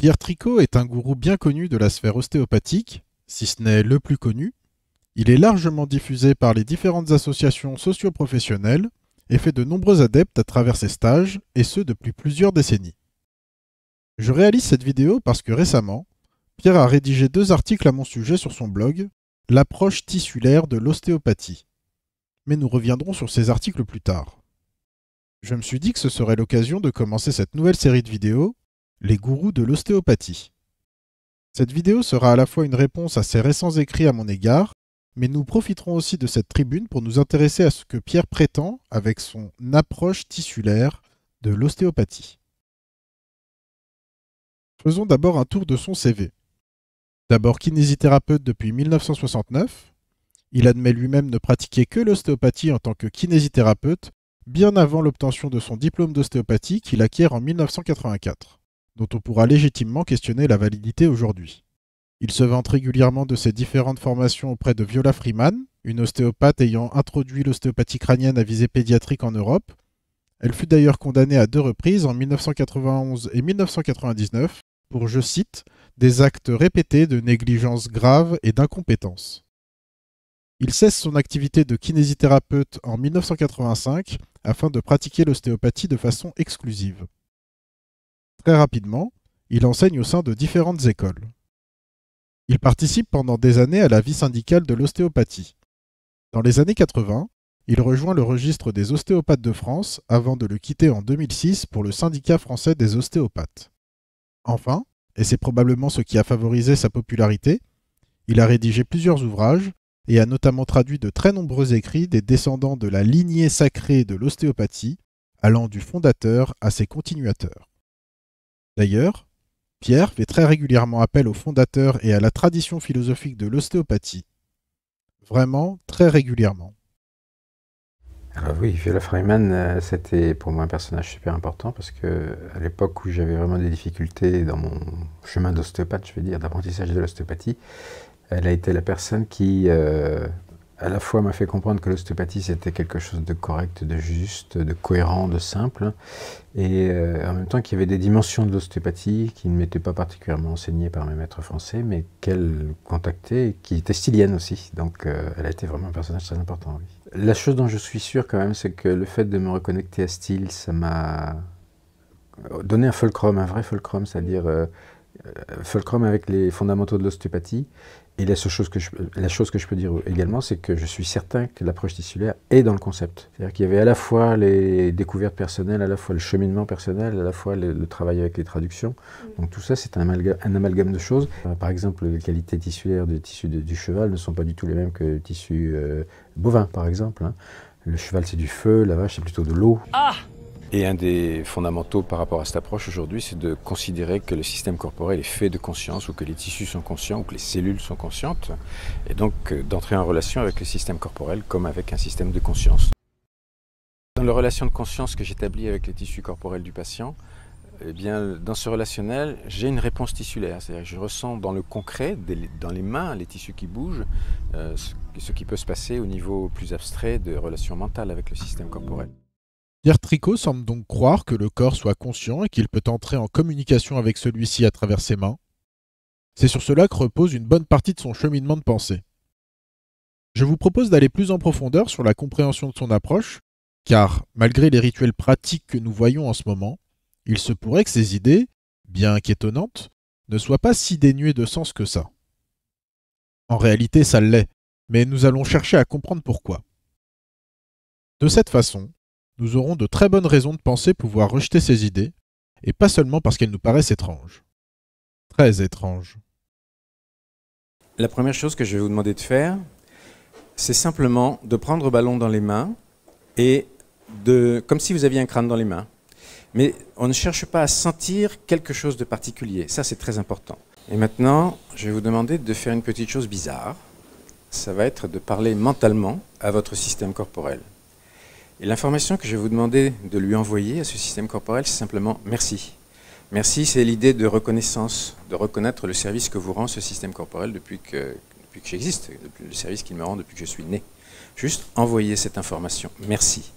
Pierre Tricot est un gourou bien connu de la sphère ostéopathique, si ce n'est le plus connu. Il est largement diffusé par les différentes associations socioprofessionnelles et fait de nombreux adeptes à travers ses stages, et ce depuis plusieurs décennies. Je réalise cette vidéo parce que récemment, Pierre a rédigé deux articles à mon sujet sur son blog, L'approche tissulaire de l'ostéopathie. Mais nous reviendrons sur ces articles plus tard. Je me suis dit que ce serait l'occasion de commencer cette nouvelle série de vidéos les gourous de l'ostéopathie. Cette vidéo sera à la fois une réponse à ces récents écrits à mon égard, mais nous profiterons aussi de cette tribune pour nous intéresser à ce que Pierre prétend avec son approche tissulaire de l'ostéopathie. Faisons d'abord un tour de son CV. D'abord kinésithérapeute depuis 1969, il admet lui-même ne pratiquer que l'ostéopathie en tant que kinésithérapeute bien avant l'obtention de son diplôme d'ostéopathie qu'il acquiert en 1984 dont on pourra légitimement questionner la validité aujourd'hui. Il se vante régulièrement de ses différentes formations auprès de Viola Freeman, une ostéopathe ayant introduit l'ostéopathie crânienne à visée pédiatrique en Europe. Elle fut d'ailleurs condamnée à deux reprises en 1991 et 1999 pour, je cite, des actes répétés de négligence grave et d'incompétence. Il cesse son activité de kinésithérapeute en 1985 afin de pratiquer l'ostéopathie de façon exclusive. Très rapidement, il enseigne au sein de différentes écoles. Il participe pendant des années à la vie syndicale de l'ostéopathie. Dans les années 80, il rejoint le registre des ostéopathes de France avant de le quitter en 2006 pour le syndicat français des ostéopathes. Enfin, et c'est probablement ce qui a favorisé sa popularité, il a rédigé plusieurs ouvrages et a notamment traduit de très nombreux écrits des descendants de la lignée sacrée de l'ostéopathie, allant du fondateur à ses continuateurs. D'ailleurs, Pierre fait très régulièrement appel aux fondateurs et à la tradition philosophique de l'ostéopathie. Vraiment très régulièrement. Alors oui, Viola Freiman, euh, c'était pour moi un personnage super important parce que à l'époque où j'avais vraiment des difficultés dans mon chemin d'ostéopathe, je veux dire, d'apprentissage de l'ostéopathie, elle a été la personne qui, euh, à la fois m'a fait comprendre que l'ostéopathie c'était quelque chose de correct, de juste, de cohérent, de simple, et euh, en même temps qu'il y avait des dimensions de l'ostéopathie qui ne m'étaient pas particulièrement enseignées par mes maîtres français, mais qu'elle contactait, qui était stylienne aussi, donc euh, elle a été vraiment un personnage très important. La chose dont je suis sûr quand même, c'est que le fait de me reconnecter à Still ça m'a euh, donné un fulcrum, un vrai fulcrum, c'est-à-dire euh, fulcrum avec les fondamentaux de l'ostéopathie. Et la, seule chose que je, euh, la chose que je peux dire également, c'est que je suis certain que l'approche tissulaire est dans le concept. C'est-à-dire qu'il y avait à la fois les découvertes personnelles, à la fois le cheminement personnel, à la fois le, travail avec les traductions. Mm. Donc tout ça, c'est un, amalgame, de choses. Euh, par exemple, les qualités tissulaires du tissu du cheval ne sont pas du tout les mêmes que le tissu bovin, par exemple. Hein. Le cheval, c'est du feu, la vache, c'est plutôt de l'eau. Ah et un des fondamentaux par rapport à cette approche aujourd'hui, c'est de considérer que le système corporel est fait de conscience, ou que les tissus sont conscients, ou que les cellules sont conscientes, et donc euh, d'entrer en relation avec le système corporel comme avec un système de conscience. Dans la relation de conscience que j'établis avec les tissus corporels du patient, eh bien, dans ce relationnel, j'ai une réponse tissulaire. C'est-à-dire que je ressens dans le concret, dans les mains, les tissus qui bougent, euh, ce qui peut se passer au niveau plus abstrait de relations mentales avec le système corporel. Tricot semble donc croire que le corps soit conscient et qu'il peut entrer en communication avec celui-ci à travers ses mains. C'est sur cela que repose une bonne partie de son cheminement de pensée. Je vous propose d'aller plus en profondeur sur la compréhension de son approche, car malgré les rituels pratiques que nous voyons en ce moment, il se pourrait que ses idées, bien qu'étonnantes, ne soient pas si dénuées de sens que ça. En réalité, ça l'est, mais nous allons chercher à comprendre pourquoi. De cette façon, nous aurons de très bonnes raisons de penser pouvoir rejeter ces idées, et pas seulement parce qu'elles nous paraissent étranges. Très étranges. La première chose que je vais vous demander de faire, c'est simplement de prendre le ballon dans les mains et de, comme si vous aviez un crâne dans les mains. Mais on ne cherche pas à sentir quelque chose de particulier. Ça, c'est très important. Et maintenant, je vais vous demander de faire une petite chose bizarre. Ça va être de parler mentalement à votre système corporel. Et l'information que je vais vous demander de lui envoyer à ce système corporel, c'est simplement merci. Merci, c'est l'idée de reconnaissance, de reconnaître le service que vous rend ce système corporel depuis que, j'existe, le service qu'il me rend depuis que je suis né. Juste envoyer cette information. Merci.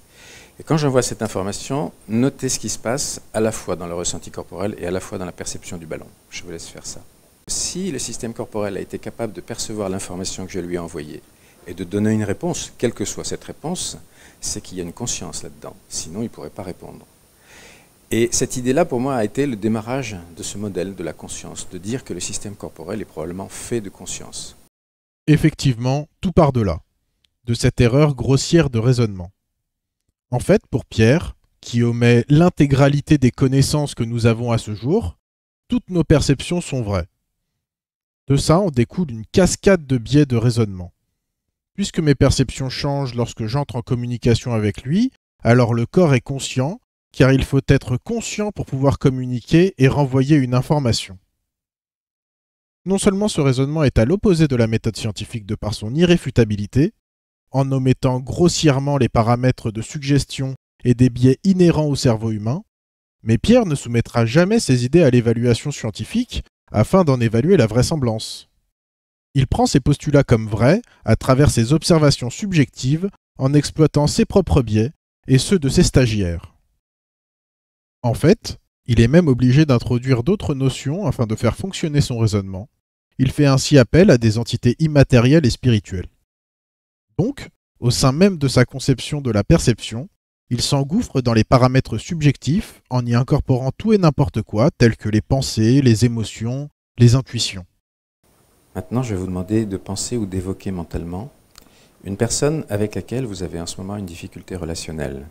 Et quand j'envoie cette information, notez ce qui se passe à la fois dans le ressenti corporel et à la fois dans la perception du ballon. Je vous laisse faire ça. Si le système corporel a été capable de percevoir l'information que je lui ai envoyée et de donner une réponse, quelle que soit cette réponse, c'est qu'il y a une conscience là-dedans. Sinon, il ne pourrait pas répondre. Et cette idée-là, pour moi, a été le démarrage de ce modèle de la conscience, de dire que le système corporel est probablement fait de conscience. Effectivement, tout part de là, de cette erreur grossière de raisonnement. En fait, pour Pierre, qui omet l'intégralité des connaissances que nous avons à ce jour, toutes nos perceptions sont vraies. De ça, on découle une cascade de biais de raisonnement. Puisque mes perceptions changent lorsque j'entre en communication avec lui, alors le corps est conscient, car il faut être conscient pour pouvoir communiquer et renvoyer une information. Non seulement ce raisonnement est à l'opposé de la méthode scientifique de par son irréfutabilité, en omettant grossièrement les paramètres de suggestion et des biais inhérents au cerveau humain, mais Pierre ne soumettra jamais ses idées à l'évaluation scientifique afin d'en évaluer la vraisemblance. Il prend ses postulats comme vrais à travers ses observations subjectives en exploitant ses propres biais et ceux de ses stagiaires. En fait, il est même obligé d'introduire d'autres notions afin de faire fonctionner son raisonnement. Il fait ainsi appel à des entités immatérielles et spirituelles. Donc, au sein même de sa conception de la perception, il s'engouffre dans les paramètres subjectifs en y incorporant tout et n'importe quoi, tels que les pensées, les émotions, les intuitions. Maintenant, je vais vous demander de penser ou d'évoquer mentalement une personne avec laquelle vous avez en ce moment une difficulté relationnelle.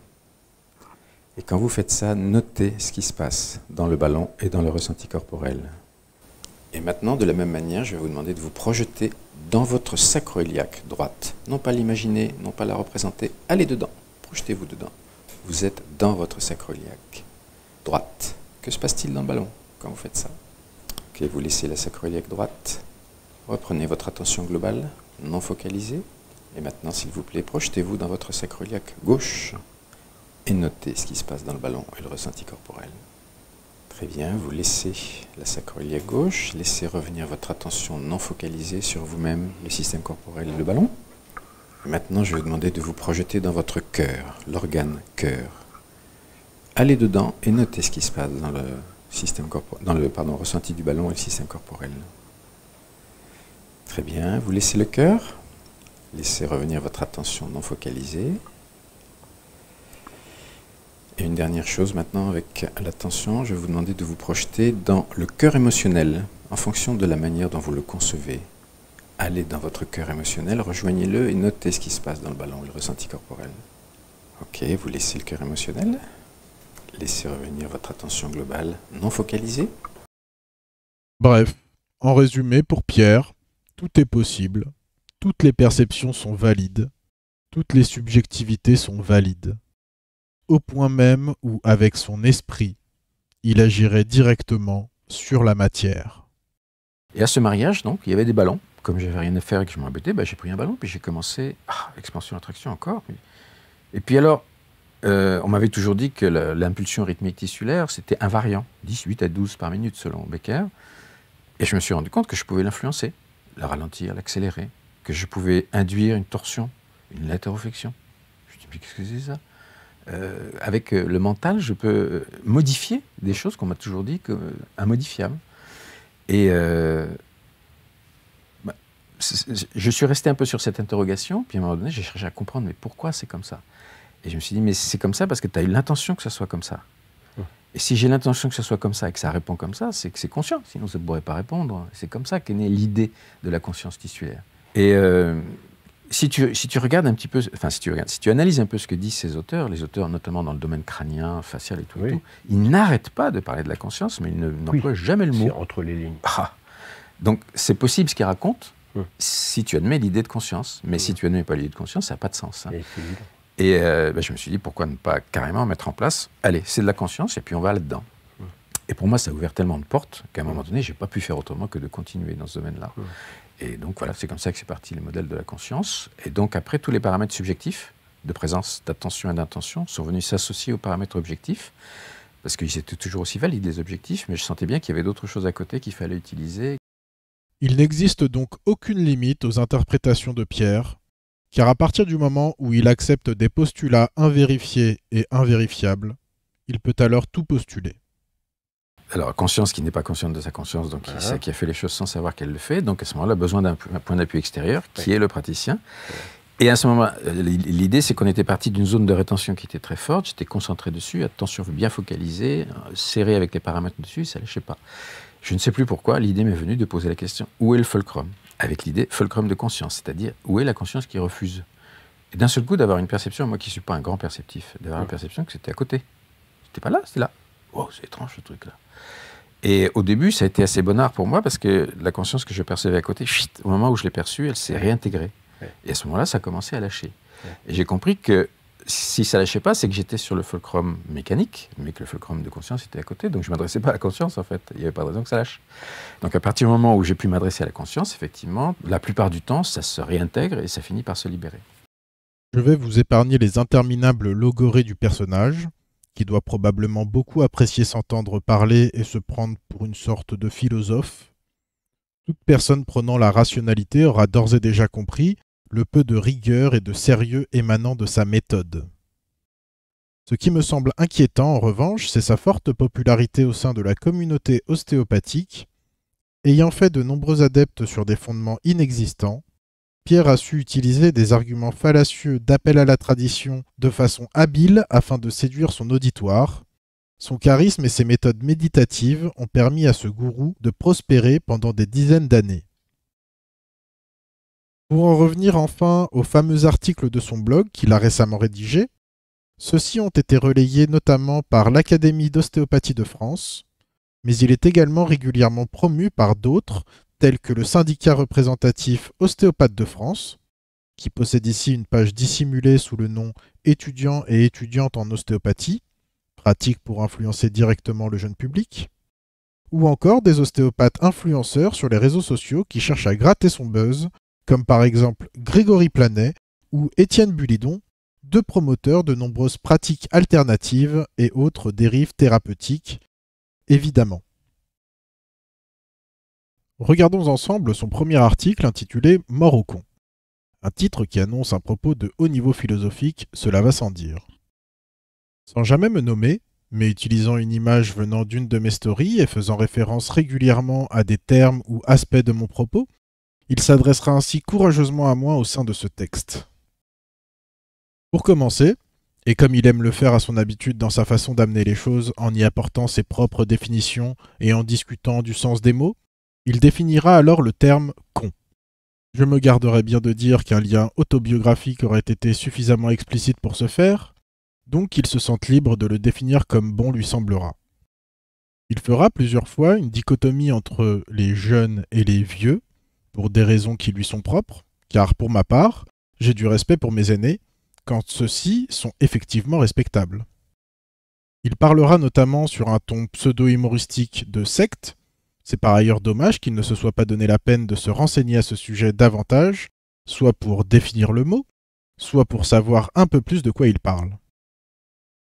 Et quand vous faites ça, notez ce qui se passe dans le ballon et dans le ressenti corporel. Et maintenant, de la même manière, je vais vous demander de vous projeter dans votre sacroiliaque droite. Non pas l'imaginer, non pas la représenter, allez dedans, projetez-vous dedans. Vous êtes dans votre sacroiliac droite. Que se passe-t-il dans le ballon quand vous faites ça Ok, vous laissez la sacroiliaque droite Reprenez votre attention globale, non focalisée. Et maintenant, s'il vous plaît, projetez-vous dans votre sacroiliac gauche et notez ce qui se passe dans le ballon et le ressenti corporel. Très bien, vous laissez la sacroiliac gauche, laissez revenir votre attention non focalisée sur vous-même, le système corporel et le ballon. maintenant, je vais vous demander de vous projeter dans votre cœur, l'organe cœur. Allez dedans et notez ce qui se passe dans le, système dans le pardon, ressenti du ballon et le système corporel. Très bien, vous laissez le cœur, laissez revenir votre attention non focalisée. Et une dernière chose maintenant avec l'attention, je vais vous demander de vous projeter dans le cœur émotionnel en fonction de la manière dont vous le concevez. Allez dans votre cœur émotionnel, rejoignez-le et notez ce qui se passe dans le ballon, le ressenti corporel. Ok, vous laissez le cœur émotionnel, laissez revenir votre attention globale non focalisée. Bref, en résumé pour Pierre, tout est possible, toutes les perceptions sont valides, toutes les subjectivités sont valides, au point même où, avec son esprit, il agirait directement sur la matière. Et à ce mariage, donc, il y avait des ballons. Comme j'avais rien à faire et que je m'embêtais, bah, j'ai pris un ballon, puis j'ai commencé, ah, expansion-attraction encore. Et puis alors, euh, on m'avait toujours dit que l'impulsion rythmique tissulaire, c'était invariant, 18 à 12 par minute selon Becker. Et je me suis rendu compte que je pouvais l'influencer la ralentir, l'accélérer, que je pouvais induire une torsion, une latéroflexion. Je me dis, mais qu'est-ce que c'est ça euh, Avec euh, le mental, je peux euh, modifier des choses qu'on m'a toujours dit comme immodifiables. Et bah, je suis resté un peu sur cette interrogation, puis à un moment donné, j'ai cherché à comprendre, mais pourquoi c'est comme ça Et je me suis dit, mais c'est comme ça parce que tu as eu l'intention que ça soit comme ça si j'ai l'intention que ce soit comme ça et que ça répond comme ça, c'est que c'est conscient, sinon ça ne pourrait pas répondre. C'est comme ça qu'est née l'idée de la conscience tissulaire. Et euh, si, tu, si tu regardes un petit peu, enfin si tu regardes, si tu analyses un peu ce que disent ces auteurs, les auteurs notamment dans le domaine crânien, facial et tout, ils n'arrêtent pas de parler de la conscience, mais ils n'emploient jamais le mot. entre les lignes. Ah. Donc c'est possible ce qu'ils racontent, si tu admets l'idée de conscience. Mais si tu admets pas l'idée de conscience, ça n'a pas de sens. Hein. Et euh, ben, je me suis dit, pourquoi ne pas carrément mettre en place Allez, c'est de la conscience et puis on va là-dedans. Et pour moi, ça a ouvert tellement de portes qu'à un moment donné, je n'ai pas pu faire autrement que de continuer dans ce domaine-là. Et donc voilà, c'est comme ça que c'est parti le modèle de la conscience. Et donc après, tous les paramètres subjectifs de présence, d'attention et d'intention sont venus s'associer aux paramètres objectifs parce qu'ils étaient toujours aussi valides, les objectifs, mais je sentais bien qu'il y avait d'autres choses à côté qu'il fallait utiliser. Il n'existe donc aucune limite aux interprétations de Pierre, car à partir du moment où il accepte des postulats invérifiés et invérifiables, il peut alors tout postuler. Alors, conscience qui n'est pas consciente de sa conscience, donc c'est qui, ah. qui, a fait les choses sans savoir qu'elle le fait, donc à ce moment-là, besoin d'un point d'appui extérieur, qui est le praticien. Et à ce moment, là euh, l'idée, c'est qu'on était parti d'une zone de rétention qui était très forte. J'étais concentré dessus, attention bien focalisé, euh, serré avec les paramètres dessus, ça lâchait pas. Je ne sais plus pourquoi, l'idée m'est venue de poser la question où est le fulcrum avec l'idée fulcrum de conscience, c'est-à-dire où est la conscience qui refuse. Et d'un seul coup, d'avoir une perception, moi qui ne suis pas un grand perceptif, d'avoir une mm. perception que c'était à côté. C'était pas là, c'était là. Wow, c'est étrange ce truc-là. Et au début, ça a été assez bonnard pour moi parce que la conscience que je percevais à côté, au moment où je l'ai perçue, elle s'est réintégrée. Et à ce moment-là, ça a commencé à lâcher. Et j'ai compris que si ça lâchait pas, c'est que j'étais sur le fulcrum mécanique, mais que le fulcrum de conscience était à côté, donc je ne m'adressais pas à la conscience en fait. Il n'y avait pas de raison que ça lâche. Donc à partir du moment où j'ai pu m'adresser à la conscience, effectivement, la plupart du temps, ça se réintègre et ça finit par se libérer. Je vais vous épargner les interminables logorées du personnage, qui doit probablement beaucoup apprécier s'entendre parler et se prendre pour une sorte de philosophe. Toute personne prenant la rationalité aura d'ores et déjà compris le peu de rigueur et de sérieux émanant de sa méthode. Ce qui me semble inquiétant, en revanche, c'est sa forte popularité au sein de la communauté ostéopathique. Ayant fait de nombreux adeptes sur des fondements inexistants, Pierre a su utiliser des arguments fallacieux d'appel à la tradition de façon habile afin de séduire son auditoire. Son charisme et ses méthodes méditatives ont permis à ce gourou de prospérer pendant des dizaines d'années. Pour en revenir enfin aux fameux articles de son blog qu'il a récemment rédigé, ceux-ci ont été relayés notamment par l'Académie d'ostéopathie de France, mais il est également régulièrement promu par d'autres, tels que le syndicat représentatif Ostéopathe de France, qui possède ici une page dissimulée sous le nom Étudiants et étudiantes en ostéopathie, pratique pour influencer directement le jeune public, ou encore des ostéopathes influenceurs sur les réseaux sociaux qui cherchent à gratter son buzz comme par exemple Grégory Planet ou Étienne Bulidon, deux promoteurs de nombreuses pratiques alternatives et autres dérives thérapeutiques, évidemment. Regardons ensemble son premier article intitulé Mort au con. Un titre qui annonce un propos de haut niveau philosophique, cela va sans dire. Sans jamais me nommer, mais utilisant une image venant d'une de mes stories et faisant référence régulièrement à des termes ou aspects de mon propos, il s'adressera ainsi courageusement à moi au sein de ce texte. Pour commencer, et comme il aime le faire à son habitude dans sa façon d'amener les choses en y apportant ses propres définitions et en discutant du sens des mots, il définira alors le terme con. Je me garderai bien de dire qu'un lien autobiographique aurait été suffisamment explicite pour ce faire, donc il se sente libre de le définir comme bon lui semblera. Il fera plusieurs fois une dichotomie entre les jeunes et les vieux, pour des raisons qui lui sont propres, car pour ma part, j'ai du respect pour mes aînés, quand ceux-ci sont effectivement respectables. Il parlera notamment sur un ton pseudo-humoristique de secte, c'est par ailleurs dommage qu'il ne se soit pas donné la peine de se renseigner à ce sujet davantage, soit pour définir le mot, soit pour savoir un peu plus de quoi il parle.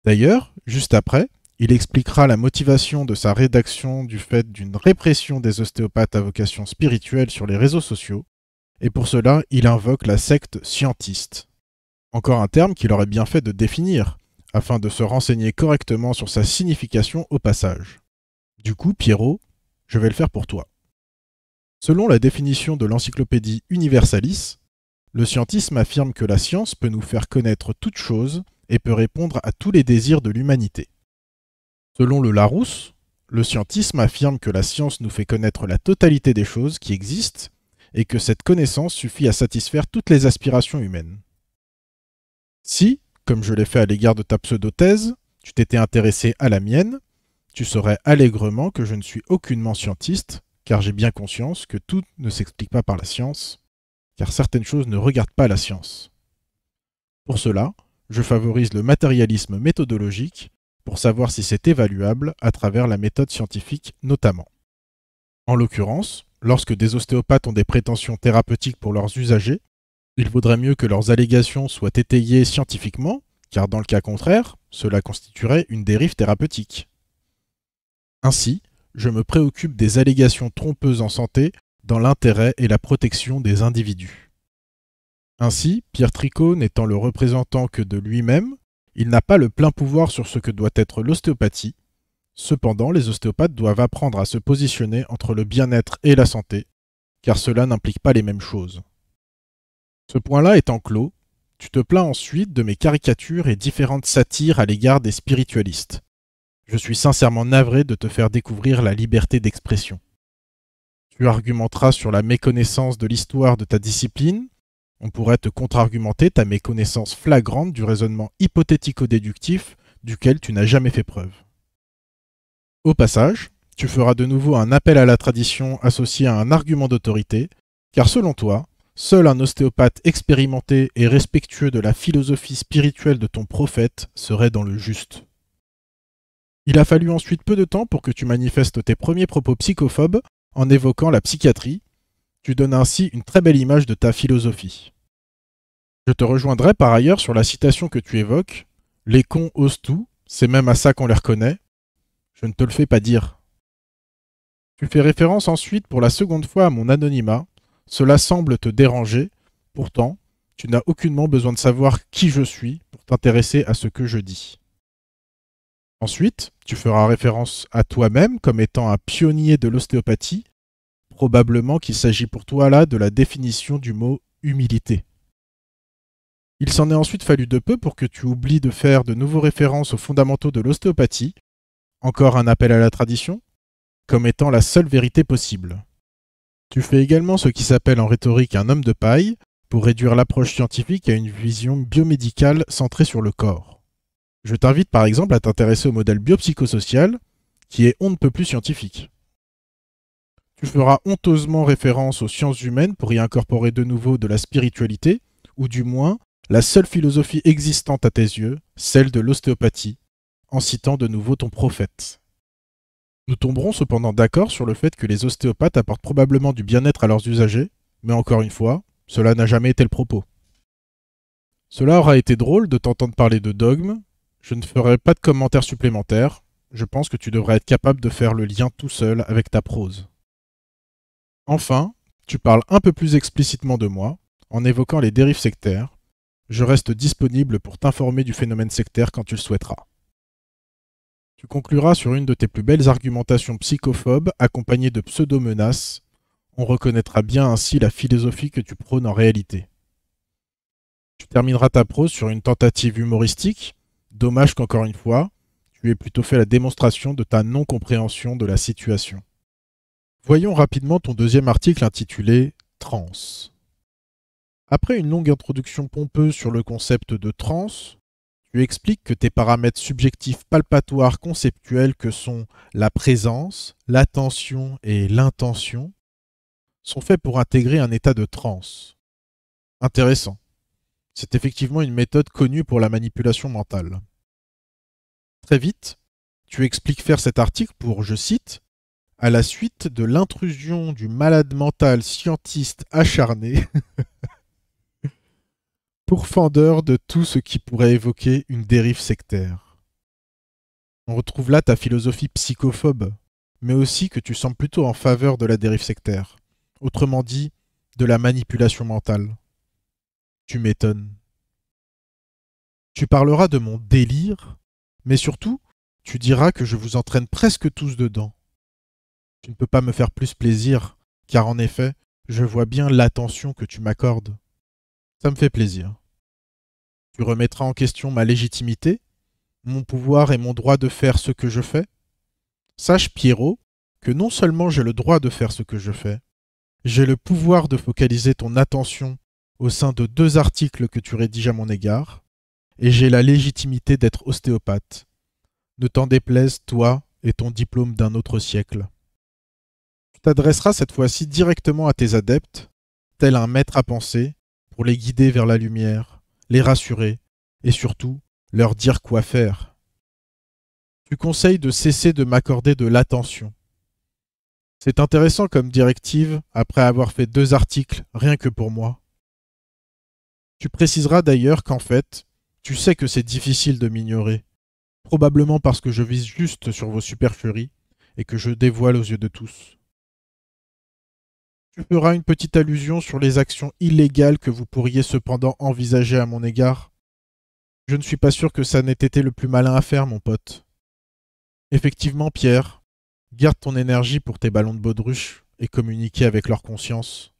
D'ailleurs, juste après, il expliquera la motivation de sa rédaction du fait d'une répression des ostéopathes à vocation spirituelle sur les réseaux sociaux, et pour cela il invoque la secte scientiste. Encore un terme qu'il aurait bien fait de définir, afin de se renseigner correctement sur sa signification au passage. Du coup, Pierrot, je vais le faire pour toi. Selon la définition de l'encyclopédie Universalis, le scientisme affirme que la science peut nous faire connaître toute chose et peut répondre à tous les désirs de l'humanité. Selon le Larousse, le scientisme affirme que la science nous fait connaître la totalité des choses qui existent et que cette connaissance suffit à satisfaire toutes les aspirations humaines. Si, comme je l'ai fait à l'égard de ta pseudothèse, tu t'étais intéressé à la mienne, tu saurais allègrement que je ne suis aucunement scientiste, car j'ai bien conscience que tout ne s'explique pas par la science, car certaines choses ne regardent pas la science. Pour cela, je favorise le matérialisme méthodologique pour savoir si c'est évaluable à travers la méthode scientifique notamment. En l'occurrence, lorsque des ostéopathes ont des prétentions thérapeutiques pour leurs usagers, il vaudrait mieux que leurs allégations soient étayées scientifiquement, car dans le cas contraire, cela constituerait une dérive thérapeutique. Ainsi, je me préoccupe des allégations trompeuses en santé dans l'intérêt et la protection des individus. Ainsi, Pierre Tricot n'étant le représentant que de lui-même, il n'a pas le plein pouvoir sur ce que doit être l'ostéopathie. Cependant, les ostéopathes doivent apprendre à se positionner entre le bien-être et la santé, car cela n'implique pas les mêmes choses. Ce point-là étant clos, tu te plains ensuite de mes caricatures et différentes satires à l'égard des spiritualistes. Je suis sincèrement navré de te faire découvrir la liberté d'expression. Tu argumenteras sur la méconnaissance de l'histoire de ta discipline, on pourrait te contre-argumenter ta méconnaissance flagrante du raisonnement hypothético-déductif duquel tu n'as jamais fait preuve. Au passage, tu feras de nouveau un appel à la tradition associé à un argument d'autorité, car selon toi, seul un ostéopathe expérimenté et respectueux de la philosophie spirituelle de ton prophète serait dans le juste. Il a fallu ensuite peu de temps pour que tu manifestes tes premiers propos psychophobes en évoquant la psychiatrie, tu donnes ainsi une très belle image de ta philosophie. Je te rejoindrai par ailleurs sur la citation que tu évoques. Les cons osent tout, c'est même à ça qu'on les reconnaît. Je ne te le fais pas dire. Tu fais référence ensuite pour la seconde fois à mon anonymat. Cela semble te déranger. Pourtant, tu n'as aucunement besoin de savoir qui je suis pour t'intéresser à ce que je dis. Ensuite, tu feras référence à toi-même comme étant un pionnier de l'ostéopathie Probablement qu'il s'agit pour toi là de la définition du mot humilité. Il s'en est ensuite fallu de peu pour que tu oublies de faire de nouveaux références aux fondamentaux de l'ostéopathie, encore un appel à la tradition, comme étant la seule vérité possible. Tu fais également ce qui s'appelle en rhétorique un homme de paille, pour réduire l'approche scientifique à une vision biomédicale centrée sur le corps. Je t'invite par exemple à t'intéresser au modèle biopsychosocial, qui est on ne peut plus scientifique tu feras honteusement référence aux sciences humaines pour y incorporer de nouveau de la spiritualité, ou du moins la seule philosophie existante à tes yeux, celle de l'ostéopathie, en citant de nouveau ton prophète. Nous tomberons cependant d'accord sur le fait que les ostéopathes apportent probablement du bien-être à leurs usagers, mais encore une fois, cela n'a jamais été le propos. Cela aura été drôle de t'entendre parler de dogme, je ne ferai pas de commentaires supplémentaires, je pense que tu devrais être capable de faire le lien tout seul avec ta prose. Enfin, tu parles un peu plus explicitement de moi, en évoquant les dérives sectaires. Je reste disponible pour t'informer du phénomène sectaire quand tu le souhaiteras. Tu concluras sur une de tes plus belles argumentations psychophobes accompagnées de pseudo-menaces. On reconnaîtra bien ainsi la philosophie que tu prônes en réalité. Tu termineras ta prose sur une tentative humoristique. Dommage qu'encore une fois, tu aies plutôt fait la démonstration de ta non-compréhension de la situation. Voyons rapidement ton deuxième article intitulé Trans. Après une longue introduction pompeuse sur le concept de trans, tu expliques que tes paramètres subjectifs palpatoires conceptuels que sont la présence, l'attention et l'intention sont faits pour intégrer un état de transe. Intéressant. C'est effectivement une méthode connue pour la manipulation mentale. Très vite, tu expliques faire cet article pour, je cite, à la suite de l'intrusion du malade mental scientiste acharné, pourfendeur de tout ce qui pourrait évoquer une dérive sectaire. On retrouve là ta philosophie psychophobe, mais aussi que tu sembles plutôt en faveur de la dérive sectaire, autrement dit, de la manipulation mentale. Tu m'étonnes. Tu parleras de mon délire, mais surtout, tu diras que je vous entraîne presque tous dedans. Tu ne peux pas me faire plus plaisir, car en effet, je vois bien l'attention que tu m'accordes. Ça me fait plaisir. Tu remettras en question ma légitimité, mon pouvoir et mon droit de faire ce que je fais Sache, Pierrot, que non seulement j'ai le droit de faire ce que je fais, j'ai le pouvoir de focaliser ton attention au sein de deux articles que tu rédiges à mon égard, et j'ai la légitimité d'être ostéopathe. Ne t'en déplaise, toi et ton diplôme d'un autre siècle t'adresseras cette fois-ci directement à tes adeptes, tel un maître à penser, pour les guider vers la lumière, les rassurer, et surtout leur dire quoi faire. Tu conseilles de cesser de m'accorder de l'attention. C'est intéressant comme directive après avoir fait deux articles rien que pour moi. Tu préciseras d'ailleurs qu'en fait, tu sais que c'est difficile de m'ignorer, probablement parce que je vise juste sur vos supercheries et que je dévoile aux yeux de tous tu feras une petite allusion sur les actions illégales que vous pourriez cependant envisager à mon égard Je ne suis pas sûr que ça n'ait été le plus malin à faire, mon pote. Effectivement, Pierre, garde ton énergie pour tes ballons de baudruche et communiquer avec leur conscience.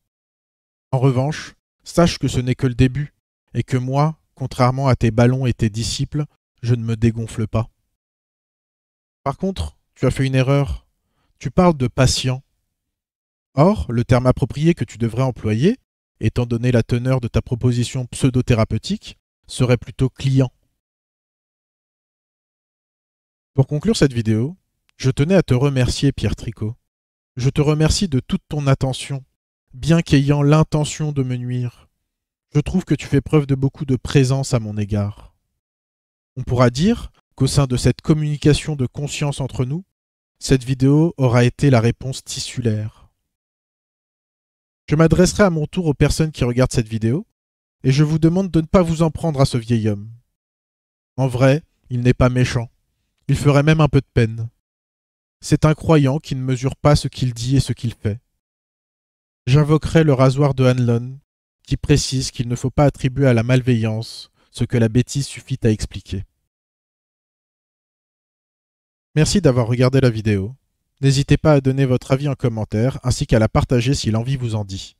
En revanche, sache que ce n'est que le début, et que moi, contrairement à tes ballons et tes disciples, je ne me dégonfle pas. Par contre, tu as fait une erreur. Tu parles de patient, Or, le terme approprié que tu devrais employer, étant donné la teneur de ta proposition pseudo-thérapeutique, serait plutôt client. Pour conclure cette vidéo, je tenais à te remercier Pierre Tricot. Je te remercie de toute ton attention, bien qu'ayant l'intention de me nuire. Je trouve que tu fais preuve de beaucoup de présence à mon égard. On pourra dire qu'au sein de cette communication de conscience entre nous, cette vidéo aura été la réponse tissulaire. Je m'adresserai à mon tour aux personnes qui regardent cette vidéo, et je vous demande de ne pas vous en prendre à ce vieil homme. En vrai, il n'est pas méchant. Il ferait même un peu de peine. C'est un croyant qui ne mesure pas ce qu'il dit et ce qu'il fait. J'invoquerai le rasoir de Hanlon, qui précise qu'il ne faut pas attribuer à la malveillance ce que la bêtise suffit à expliquer. Merci d'avoir regardé la vidéo. N'hésitez pas à donner votre avis en commentaire ainsi qu'à la partager si l'envie vous en dit.